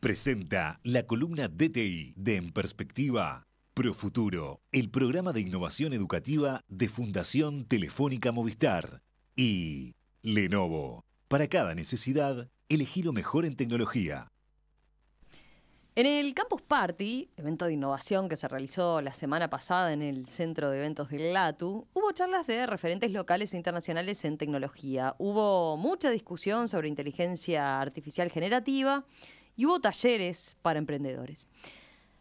presenta la columna DTI de En Perspectiva. Profuturo, el programa de innovación educativa de Fundación Telefónica Movistar y Lenovo. Para cada necesidad, elegir lo mejor en tecnología. En el Campus Party, evento de innovación que se realizó la semana pasada en el Centro de Eventos del LATU, hubo charlas de referentes locales e internacionales en tecnología. Hubo mucha discusión sobre inteligencia artificial generativa y hubo talleres para emprendedores.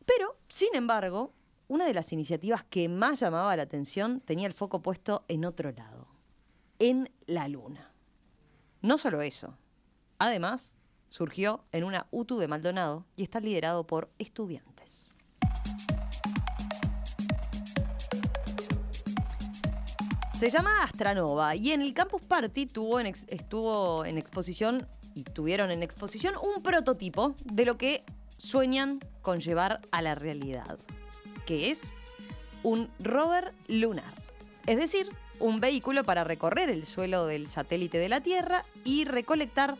Pero, sin embargo, una de las iniciativas que más llamaba la atención tenía el foco puesto en otro lado, en la luna. No solo eso, además surgió en una UTU de Maldonado y está liderado por estudiantes. Se llama Astranova y en el Campus Party tuvo estuvo en exposición y tuvieron en exposición un prototipo de lo que sueñan con llevar a la realidad, que es un rover lunar, es decir, un vehículo para recorrer el suelo del satélite de la Tierra y recolectar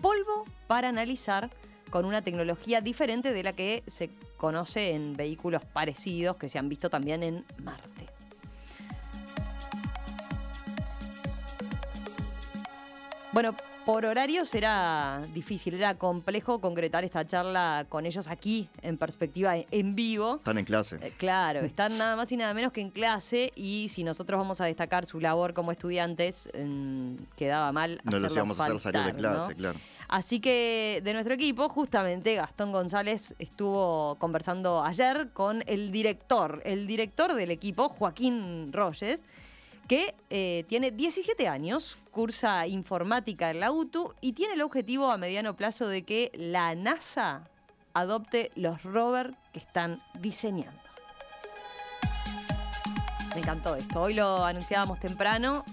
polvo para analizar con una tecnología diferente de la que se conoce en vehículos parecidos que se han visto también en Marte. Bueno, por horarios era difícil, era complejo concretar esta charla con ellos aquí, en perspectiva en vivo. Están en clase. Eh, claro, están nada más y nada menos que en clase y si nosotros vamos a destacar su labor como estudiantes, mm, quedaba mal. No los íbamos a hacer salir de clase, claro. Así que de nuestro equipo, justamente Gastón González estuvo conversando ayer con el director, el director del equipo, Joaquín Royes que eh, tiene 17 años, cursa informática en la UTU y tiene el objetivo a mediano plazo de que la NASA adopte los rovers que están diseñando. Me encantó esto. Hoy lo anunciábamos temprano.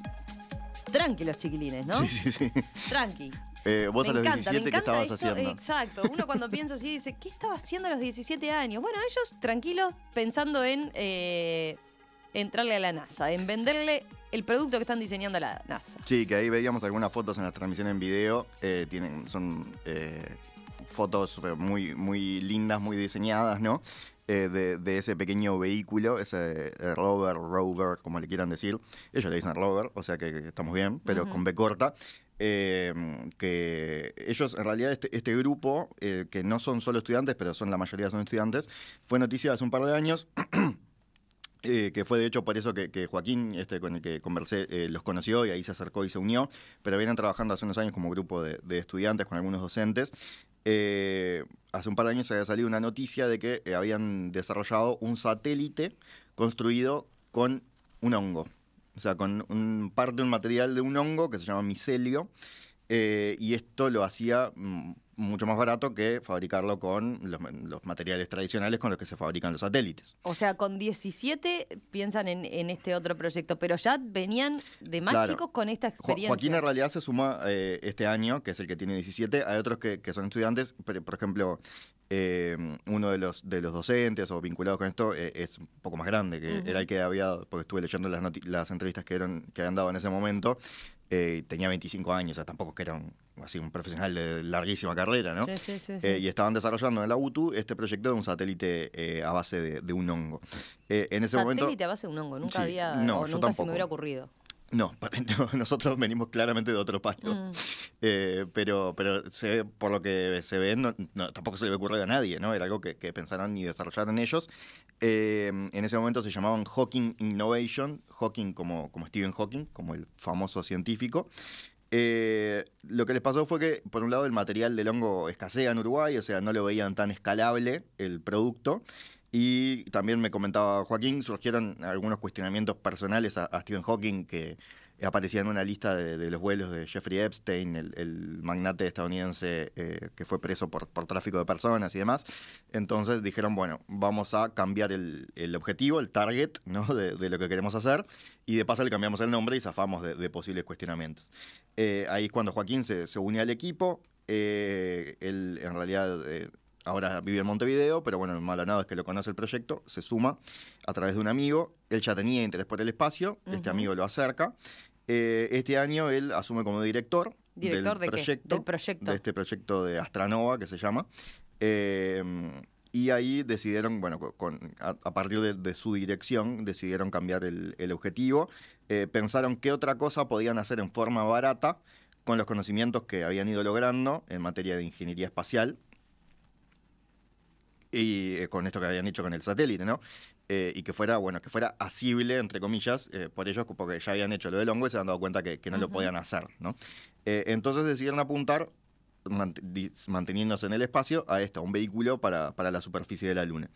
Tranqui los chiquilines, ¿no? Sí, sí, sí. Tranqui. Eh, vos a los 17 ¿qué estabas haciendo. Exacto. Uno cuando piensa así dice, ¿qué estaba haciendo a los 17 años? Bueno, ellos tranquilos pensando en eh, entrarle a la NASA, en venderle el producto que están diseñando a la NASA. Sí, que ahí veíamos algunas fotos en la transmisión en video. Eh, tienen, son eh, fotos eh, muy, muy lindas, muy diseñadas, ¿no? de, ese pequeño vehículo, ese rover, rover, como le quieran decir. Ellos le dicen rover, o sea que estamos bien, pero con B corta. Em, que ellos, en realidad, este, este grupo, que no son solo estudiantes, pero son la mayoría son estudiantes, fue noticia hace un par de años. Eh, que fue de hecho por eso que, Joaquín, este, con el que conversé, eh, los conoció y ahí se acercó y se unió, pero vienen trabajando hace unos años como grupo de, estudiantes con algunos docentes. Eh, hace un par de años se había salido una noticia de que habían desarrollado un satélite construido con un hongo, o sea, con un, parte de un material de un hongo que se llama micelio, y esto lo hacía mm, mucho más barato que fabricarlo con los, materiales tradicionales con los que se fabrican los satélites. O sea, con 17 piensan en, este otro proyecto, pero ya venían de más chicos con esta experiencia. aquí Joaquín en realidad se suma eh, este año, que es el que tiene 17, hay otros que, son estudiantes, por ejemplo, eh, uno de los, docentes o vinculados con esto eh, es un poco más grande, que era el que había, porque estuve leyendo las, las entrevistas que, eran, que habían dado en ese momento, tenía 25 años, o sea, tampoco que era así un profesional de larguísima carrera, ¿no? Sí, sí, sí, eh, y estaban desarrollando en la UTU este proyecto de un satélite eh, a base de, un hongo. Eh, en ese satélite a base de un hongo, nunca había, se me hubiera ocurrido. No, nosotros venimos claramente de otro país, mm. eh, pero, pero se, por lo que se ve, tampoco se le ocurrido a nadie, ¿no? Era algo que, pensaron y desarrollaron ellos. en ese momento se llamaban Hawking Innovation, Hawking como, como Stephen Hawking, como el famoso científico. Eh, lo que les pasó fue que, por un lado, el material del hongo escasea en Uruguay, o sea, no lo veían tan escalable el producto. Y también me comentaba Joaquín, surgieron algunos cuestionamientos personales a, a Stephen Hawking que aparecía en una lista de, los vuelos de Jeffrey Epstein, el, magnate estadounidense eh, que fue preso por, por, tráfico de personas y demás. Entonces dijeron, bueno, vamos a cambiar el, objetivo, el target de, lo que queremos hacer, y de paso le cambiamos el nombre y zafamos de, posibles cuestionamientos. Eh, ahí es cuando Joaquín se, se une al equipo, eh, él en realidad ahora vive en Montevideo, pero bueno, nada es que lo conoce el proyecto, se suma a través de un amigo, él ya tenía interés por el espacio, este amigo lo acerca, eh, este año él asume como director, del, de proyecto, de este proyecto de Astranova que se llama. Em, y ahí decidieron, bueno, a, partir de, su dirección, decidieron cambiar el, objetivo. Eh, pensaron qué otra cosa podían hacer en forma barata con los conocimientos que habían ido logrando en materia de ingeniería espacial y eh, con esto que habían hecho con el satélite, ¿no? Eh, y que fuera, bueno, que fuera asible, entre comillas, eh, por ellos, porque ya habían hecho lo del hongo y se han dado cuenta que, no lo podían hacer, ¿no? entonces decidieron apuntar, manteniéndose en el espacio, a esto, un vehículo para, la superficie de la Luna.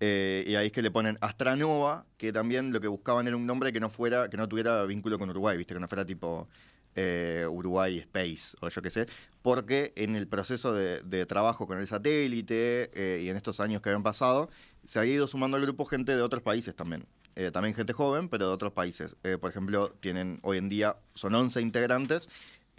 y ahí es que le ponen Astranova, que también lo que buscaban era un nombre que no fuera, que no tuviera vínculo con Uruguay, viste, que no fuera tipo eh, Uruguay Space o yo qué sé, porque en el proceso de, trabajo con el satélite eh, y en estos años que habían pasado, se ha ido sumando al grupo gente de otros países también. Eh, también gente joven, pero de otros países. por ejemplo, tienen hoy en día, son 11 integrantes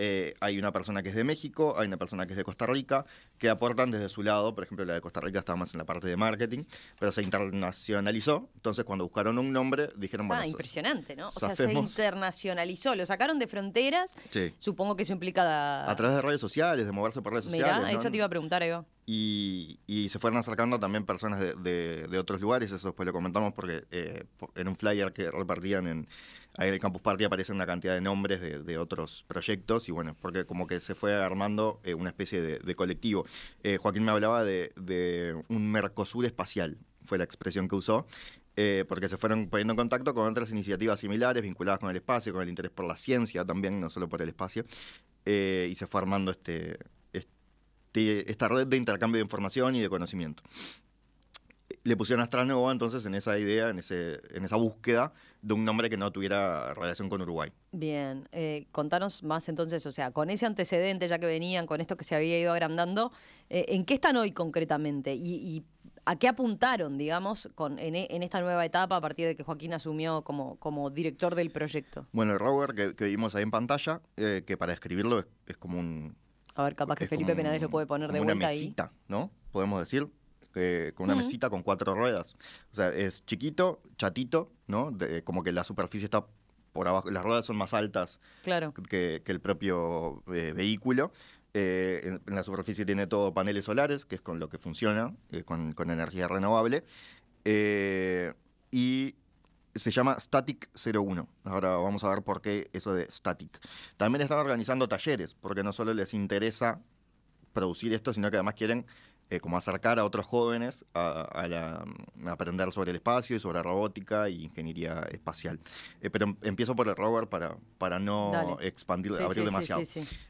eh, hay una persona que es de México, hay una persona que es de Costa Rica, que aportan desde su lado, por ejemplo, la de Costa Rica estaba más en la parte de marketing, pero se internacionalizó, entonces cuando buscaron un nombre dijeron, ah, impresionante, ¿no? O sea, se internacionalizó, lo sacaron de fronteras, supongo que eso implica... A través de redes sociales, de moverse por redes sociales. eso te iba a preguntar, Eva. Y, se fueron acercando también personas de, otros lugares, eso después lo comentamos porque eh, en un flyer que repartían en, el Campus Party aparecen una cantidad de nombres de, otros proyectos y bueno, porque como que se fue armando eh, una especie de, colectivo. Eh, Joaquín me hablaba de, un Mercosur espacial, fue la expresión que usó. porque se fueron poniendo en contacto con otras iniciativas similares vinculadas con el espacio, con el interés por la ciencia también, no solo por el espacio, y se fue armando este, esta red de intercambio de información y de conocimiento. Le pusieron nuevo entonces en esa idea, en, ese, en esa búsqueda de un nombre que no tuviera relación con Uruguay. Bien, eh, contanos más entonces, o sea, con ese antecedente ya que venían, con esto que se había ido agrandando, eh, ¿en qué están hoy concretamente? ¿Y, a qué apuntaron, digamos, con, en, esta nueva etapa a partir de que Joaquín asumió como, como director del proyecto? Bueno, el rover que, vimos ahí en pantalla, eh, que para escribirlo es como un a ver, capaz que Felipe Penadés lo puede poner de vuelta una mesita, ¿no? Podemos decir. con una mesita con cuatro ruedas. O sea, es chiquito, chatito, ¿no? como que la superficie está por abajo, las ruedas son más altas que, el propio eh, vehículo. Eh, en, la superficie tiene todo paneles solares, que es con lo que funciona, eh, con, energía renovable. y se llama Static 01. Ahora vamos a ver por qué eso de Static. También están organizando talleres, porque no solo les interesa producir esto, sino que además quieren eh, como acercar a otros jóvenes mm, a, aprender sobre el espacio y sobre robótica y ingeniería espacial. Eh, pero em, empiezo por el rover para, para no expandir, abrir demasiado.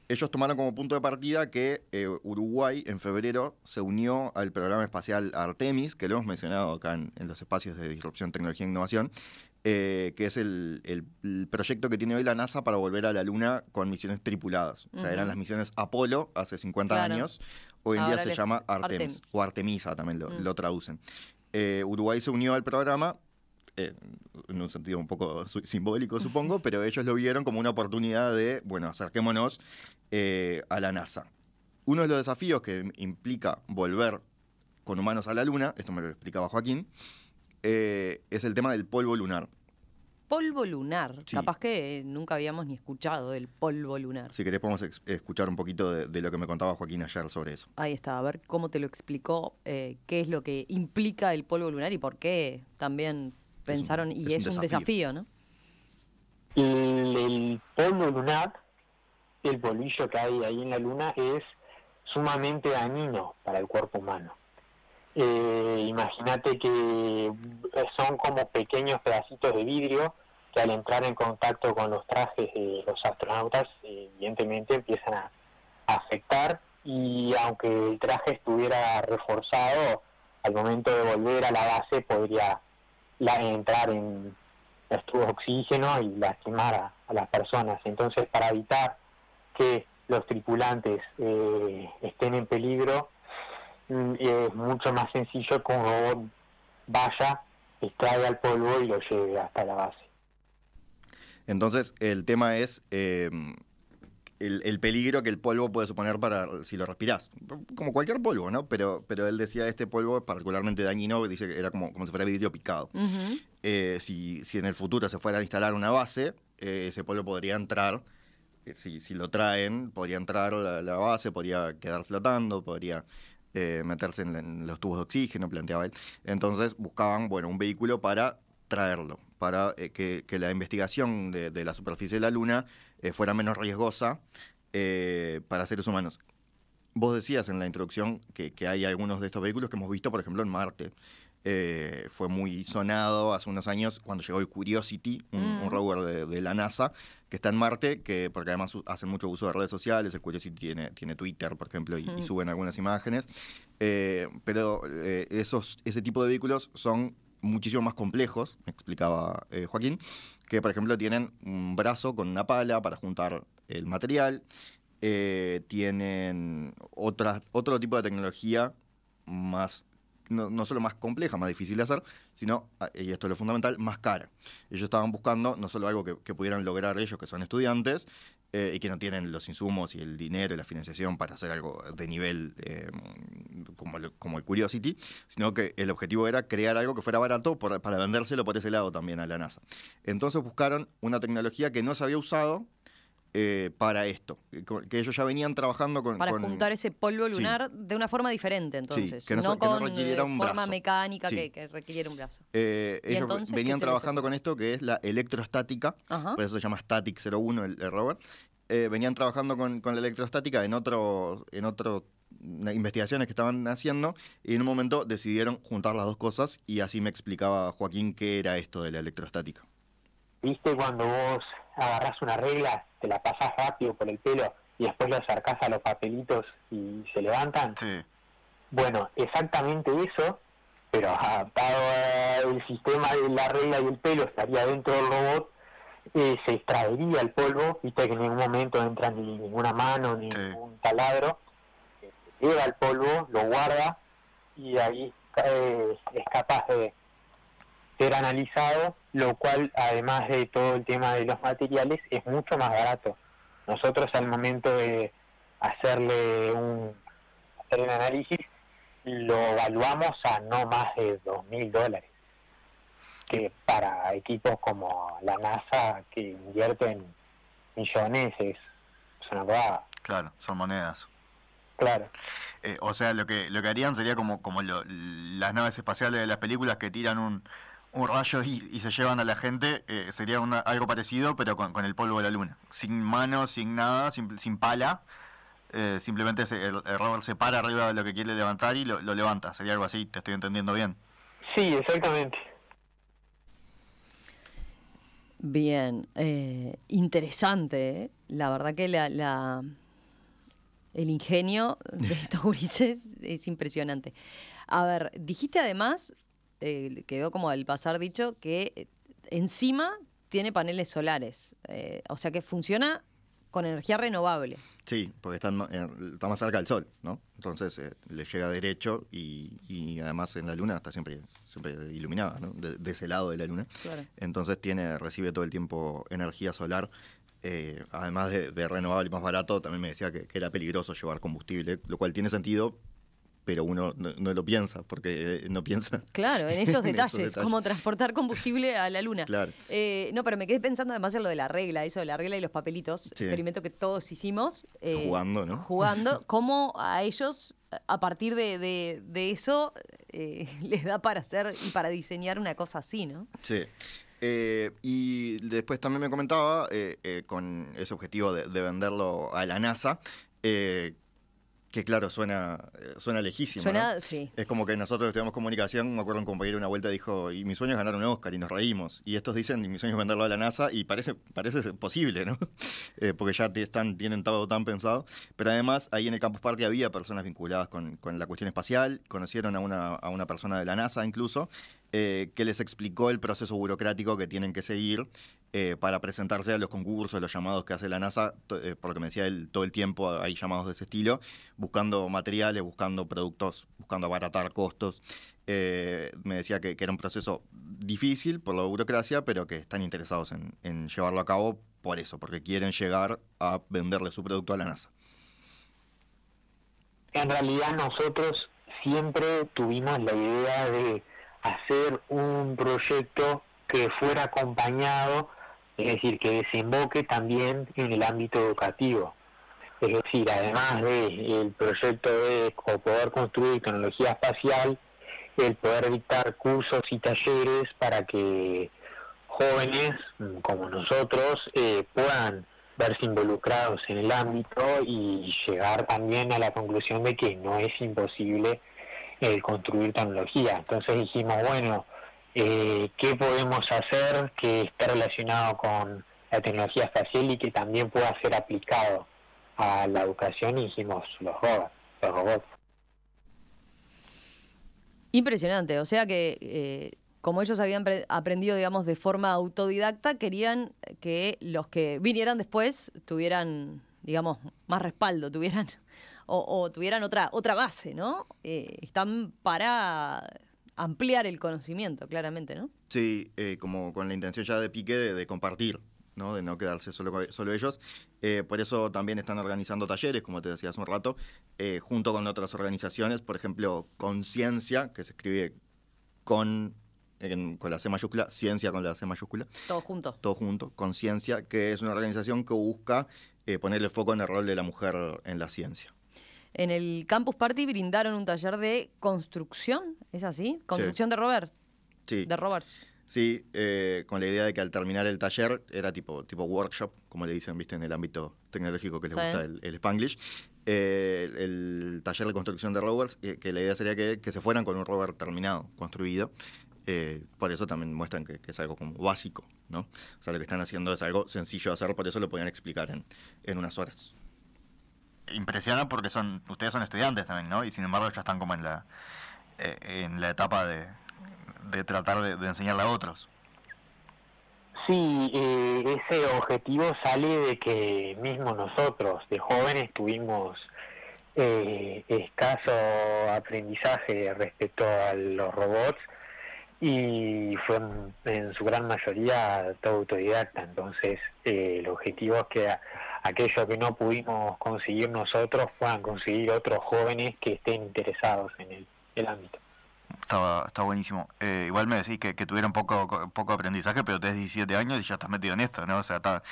Ellos tomaron como punto de partida que eh, Uruguay en febrero se unió al programa espacial Artemis, que lo hemos mencionado acá en, los espacios de disrupción, tecnología e innovación, que es el, proyecto que tiene hoy la NASA para volver a la Luna con misiones tripuladas. O sea, eran las misiones Apolo hace 50 años, Hoy en día se llama Artemis, o Artemisa también lo, mm. traducen. Eh, Uruguay se unió al programa, eh, en un sentido un poco simbólico supongo, pero ellos lo vieron como una oportunidad de, bueno, acerquémonos eh, a la NASA. Uno de los desafíos que implica volver con humanos a la Luna, esto me lo explicaba Joaquín, es el tema del polvo lunar polvo lunar. Capaz que eh, nunca habíamos ni escuchado del polvo lunar. Si querés podemos escuchar un poquito de, lo que me contaba Joaquín ayer sobre eso. Ahí está, a ver cómo te lo explicó, eh, qué es lo que implica el polvo lunar y por qué también pensaron, y es, un, desafío. ¿no? El, polvo lunar, el polillo que hay ahí en la luna, es sumamente dañino para el cuerpo humano. Eh, imagínate que eh, son como pequeños pedacitos de vidrio que al entrar en contacto con los trajes de los astronautas, evidentemente empiezan a afectar y aunque el traje estuviera reforzado, al momento de volver a la base podría entrar en los de oxígeno y lastimar a, las personas. Entonces, para evitar que los tripulantes eh, estén en peligro, Mm, es mucho más sencillo que un robot vaya, extraiga el polvo y lo lleve hasta la base. Entonces, el tema es em, el, peligro que el polvo puede suponer para si lo respirás. Como cualquier polvo, ¿no? Pero, pero él decía este polvo es particularmente dañino, dice que era como, como si fuera vidrio picado. Eh, si, si, en el futuro se fuera a instalar una base, eh, ese polvo podría entrar. Eh, si, si, lo traen, podría entrar la base, podría quedar flotando, podría eh, meterse en, los tubos de oxígeno, planteaba él. Entonces buscaban, bueno, un vehículo para traerlo, para eh, que, la investigación de, la superficie de la Luna eh, fuera menos riesgosa para seres humanos. Vos decías en la introducción que, hay algunos de estos vehículos que hemos visto, por ejemplo, en Marte. Eh, fue muy sonado hace unos años cuando llegó el Curiosity, un, mm. rover de, la NASA que está en Marte, que porque además hacen mucho uso de redes sociales, el Curiosity tiene, tiene Twitter, por ejemplo, y, suben algunas imágenes, eh, pero eh, esos, ese tipo de vehículos son muchísimo más complejos, me explicaba Joaquín, que por ejemplo tienen un brazo con una pala para juntar el material, tienen otro tipo de tecnología más no, solo más compleja, más difícil de hacer, sino, ah, y esto es lo fundamental, más cara. Ellos estaban buscando no solo algo que, pudieran lograr ellos, que son estudiantes, eh, y que no tienen los insumos y el dinero y la financiación para hacer algo de nivel eh, como, el, Curiosity, sino que el objetivo era crear algo que fuera barato para vendérselo por ese lado también a la NASA. Entonces buscaron una tecnología que no se había usado eh, para esto. Eh, que ellos ya venían trabajando con. Para juntar ese polvo lunar de una forma diferente, entonces. que no, con eh, forma mecánica que, un brazo. ellos venían trabajando con esto que es la electrostática, por eso se llama Static 01 el, el venían trabajando con, la electrostática en otro. En otro mm, investigaciones que estaban haciendo y en un momento decidieron juntar las dos cosas y así me explicaba Joaquín qué era esto de la electrostática. Viste cuando vos agarras una regla, te la pasás rápido por el pelo y después la acercás a los papelitos y se levantan. Sí. Bueno, exactamente eso, pero adaptado el sistema de la regla y el pelo estaría dentro del robot, eh, se extraería el polvo, viste que en ningún momento entra ni ninguna mano, ni un ningún taladro, eh, lleva el polvo, lo guarda y ahí eh, es capaz de ser analizado, lo cual además de todo el tema de los materiales es mucho más barato. Nosotros al momento de hacerle un, hacer análisis lo evaluamos a no más de dos mil dólares, que para equipos como la NASA que invierten millones es, una Claro, son monedas. Claro. Eh, o sea, lo que lo que harían sería como como las naves espaciales de las películas que tiran un un rayo y, se llevan a la gente, eh, sería algo parecido, pero con, el polvo de la luna. Sin manos, sin nada, sin, pala. Eh, simplemente se, el, se para arriba de lo que quiere levantar y lo, levanta. Sería algo así, te estoy entendiendo bien. Sí, exactamente. Bien, eh, interesante. La verdad que la, el ingenio de estos gurises es impresionante. A ver, dijiste además quedó como al pasar dicho, que eh, encima tiene paneles solares. Eh, o sea que funciona con energía renovable. Sí, porque está, eh, está más cerca del sol, ¿no? Entonces le llega derecho y, además en la luna está siempre, siempre iluminada, De, ese lado de la luna. Entonces tiene, recibe todo el tiempo energía solar. además de, de, renovable más barato, también me decía que, que, era peligroso llevar combustible, lo cual tiene sentido pero uno no, lo piensa, porque eh, no piensa. Claro, en esos, detalles, como transportar combustible a la luna. Eh, no, pero me quedé pensando además en lo de la regla, eso de la regla y los papelitos, experimento que todos hicimos. Eh, jugando, ¿no? Jugando, cómo a ellos, a partir de, eso, les da para hacer y para diseñar una cosa así, ¿no? Sí. y después también me comentaba, con ese objetivo de, de venderlo a la NASA, que claro, suena, eh, suena lejísimo. Suena, sí. Es como que nosotros estudiamos comunicación, me acuerdo un compañero una vuelta dijo, y mi sueño es ganar un Oscar, y nos reímos. Y estos dicen, y mi sueño es venderlo a la NASA, y parece, parece posible, ¿no? Eh, porque ya están, tienen todo tan pensado. Pero además, ahí en el Campus Party había personas vinculadas con, la cuestión espacial, conocieron a una, a una persona de la NASA incluso, eh, que les explicó el proceso burocrático que tienen que seguir eh, para presentarse a los concursos, los llamados que hace la NASA, eh, lo porque me decía él, todo el tiempo hay llamados de ese estilo, buscando materiales, buscando productos, buscando abaratar costos. Eh, me decía que, era un proceso difícil por la burocracia, pero que están interesados en llevarlo a cabo por eso, porque quieren llegar a venderle su producto a la NASA. En realidad nosotros siempre tuvimos la idea de hacer un proyecto que fuera acompañado es decir, que desemboque también en el ámbito educativo. Es decir, además del el proyecto de poder construir tecnología espacial, el poder dictar cursos y talleres para que jóvenes mm, como nosotros eh, puedan verse involucrados en el ámbito y llegar también a la conclusión de que no es imposible el eh, construir tecnología. Entonces dijimos, bueno, eh, qué podemos hacer que esté relacionado con la tecnología espacial y que también pueda ser aplicado a la educación hicimos los robots. Impresionante, o sea que eh, como ellos habían aprendido, digamos, de forma autodidacta, querían que los que vinieran después tuvieran, digamos, más respaldo, tuvieran o, tuvieran otra otra base, ¿no? Eh, están para ampliar el conocimiento, claramente, ¿no? Sí, eh, como con la intención ya de Pique de, compartir. ¿no? de no quedarse solo, solo ellos. Eh, por eso también están organizando talleres, como te decía hace un rato, eh, junto con otras organizaciones, por ejemplo, Conciencia, que se escribe con, con la C mayúscula, Ciencia con la C mayúscula. Todo junto. Todo junto, Conciencia, que es una organización que busca eh, ponerle foco en el rol de la mujer en la ciencia. En el Campus Party brindaron un taller de construcción ¿Es así? ¿Construcción de Robert? Sí. De Roberts. Sí, eh, con la idea de que al terminar el taller era tipo, tipo workshop, como le dicen, viste, en el ámbito tecnológico que les gusta el, el Spanglish. Eh, el, taller de construcción de rovers, eh, que la idea sería que, que, se fueran con un rover terminado, construido. por eso también muestran que, es algo como básico, ¿no? O sea, lo que están haciendo es algo sencillo de hacer, por eso lo podían explicar en, en unas horas. Impresionada porque son, ustedes son estudiantes también, ¿no? Y sin embargo ya están como en la, eh, en la etapa de, tratar de, enseñarle a otros. Sí, eh, ese objetivo sale de que mismo nosotros, de jóvenes, tuvimos eh, escaso aprendizaje respecto a los robots y fue en, su gran mayoría todo autodidacta. Entonces, el objetivo es que aquello que no pudimos conseguir nosotros puedan conseguir otros jóvenes que estén interesados en él el ámbito. Está, buenísimo. Eh, igual me decís que, tuvieron poco, poco aprendizaje, pero tenés 17 años y ya estás metido en esto, ¿no? O sea, está,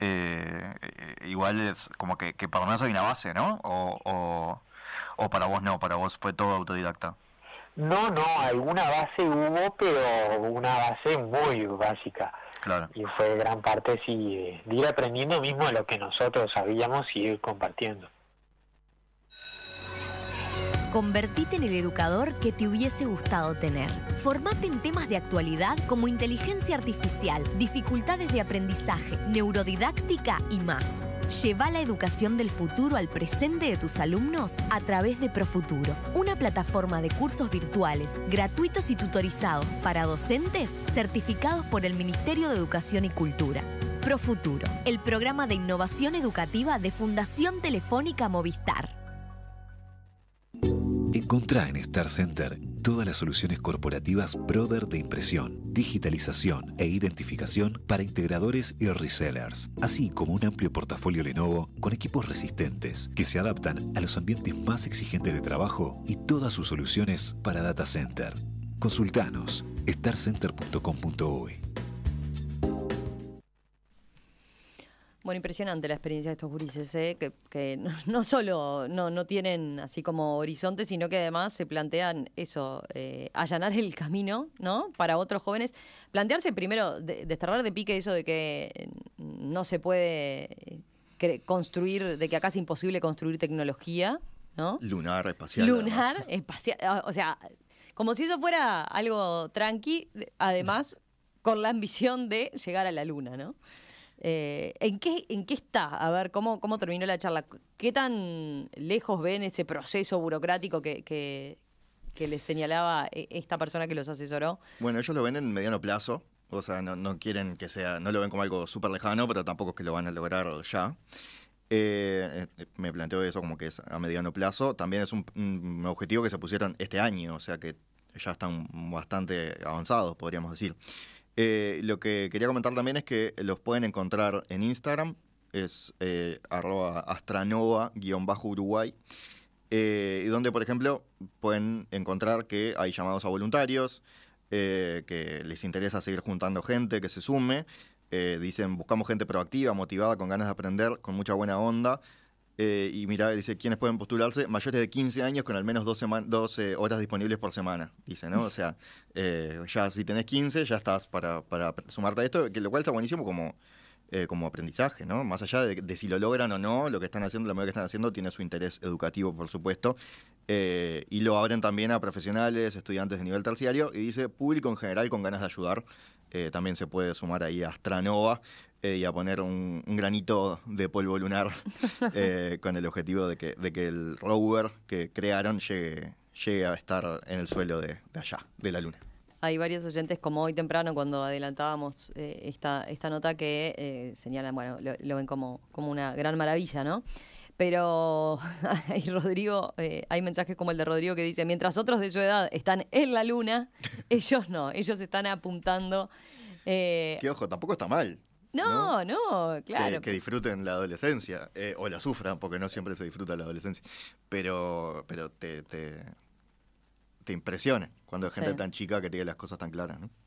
eh, igual es como que, para más hay una base, ¿no? O, para vos no, para vos fue todo autodidacta. No, no, alguna base hubo, pero una base muy básica. Claro. Y fue gran parte sí, de ir aprendiendo mismo lo que nosotros sabíamos y ir compartiendo. Convertite en el educador que te hubiese gustado tener. Formate en temas de actualidad como inteligencia artificial, dificultades de aprendizaje, neurodidáctica y más. Lleva la educación del futuro al presente de tus alumnos a través de Profuturo, una plataforma de cursos virtuales, gratuitos y tutorizados para docentes certificados por el Ministerio de Educación y Cultura. Profuturo, el programa de innovación educativa de Fundación Telefónica Movistar. Encontrá en Star Center todas las soluciones corporativas Brother de impresión, digitalización e identificación para integradores y resellers, así como un amplio portafolio Lenovo con equipos resistentes que se adaptan a los ambientes más exigentes de trabajo y todas sus soluciones para data center. Consultanos starcenter.com.uy Bueno, impresionante la experiencia de estos gurises, ¿eh? que, no solo no, tienen así como horizonte, sino que además se plantean eso, eh, allanar el camino, ¿no? Para otros jóvenes. Plantearse primero, desterrar de pique eso de que mm, no se puede eh, construir, de que acá es imposible construir tecnología, ¿no? Lunar, espacial. Lunar, espacial. O sea, como si eso fuera algo tranqui, además, con la ambición de llegar a la luna, ¿no? Eh, ¿en, qué, ¿En qué está? A ver, ¿cómo, ¿cómo terminó la charla? ¿Qué tan lejos ven ese proceso burocrático que, que, les señalaba e, esta persona que los asesoró? Bueno, ellos lo ven en mediano plazo. O sea, no, quieren que sea, no lo ven como algo súper lejano, pero tampoco es que lo van a lograr ya. Eh, eh, me planteo eso como que es a mediano plazo. También es un objetivo que se pusieron este año, o sea que ya están bastante avanzados, podríamos decir. Eh, lo que quería comentar también es que los pueden encontrar en Instagram, es eh, arroba astranova-uruguay, eh, donde, por ejemplo, pueden encontrar que hay llamados a voluntarios, eh, que les interesa seguir juntando gente, que se sume. dicen, buscamos gente proactiva, motivada, con ganas de aprender, con mucha buena onda. Eh, y mira, dice, ¿quiénes pueden postularse? Mayores de 15 años con al menos 12, horas disponibles por semana, dice, ¿no? O sea, eh, ya si tenés 15, ya estás para, sumarte a esto, que lo cual está buenísimo como, eh, aprendizaje, ¿no? Más allá de, si lo logran o no, lo que están haciendo, la manera que están haciendo, tiene su interés educativo, por supuesto. y lo abren también a profesionales, estudiantes de nivel terciario, y dice, público en general con ganas de ayudar. también se puede sumar ahí a Stranova eh, y a poner un, granito de polvo lunar eh, con el objetivo de que, de que, el rover que crearon llegue, llegue a estar en el suelo de, allá, de la Luna hay varios oyentes, como hoy temprano cuando adelantábamos eh, esta, esta nota, que señalan, bueno, lo, ven como, como una gran maravilla, ¿no? Pero hay Rodrigo, hay mensajes como el de Rodrigo que dice, mientras otros de su edad están en la luna, ellos no, ellos están apuntando. Qué ojo, tampoco está mal. No, no, claro. Que, disfruten la adolescencia, eh, o la sufran, porque no siempre se disfruta la adolescencia, pero, pero te, te, impresiona cuando hay gente tan chica que tiene las cosas tan claras, ¿no?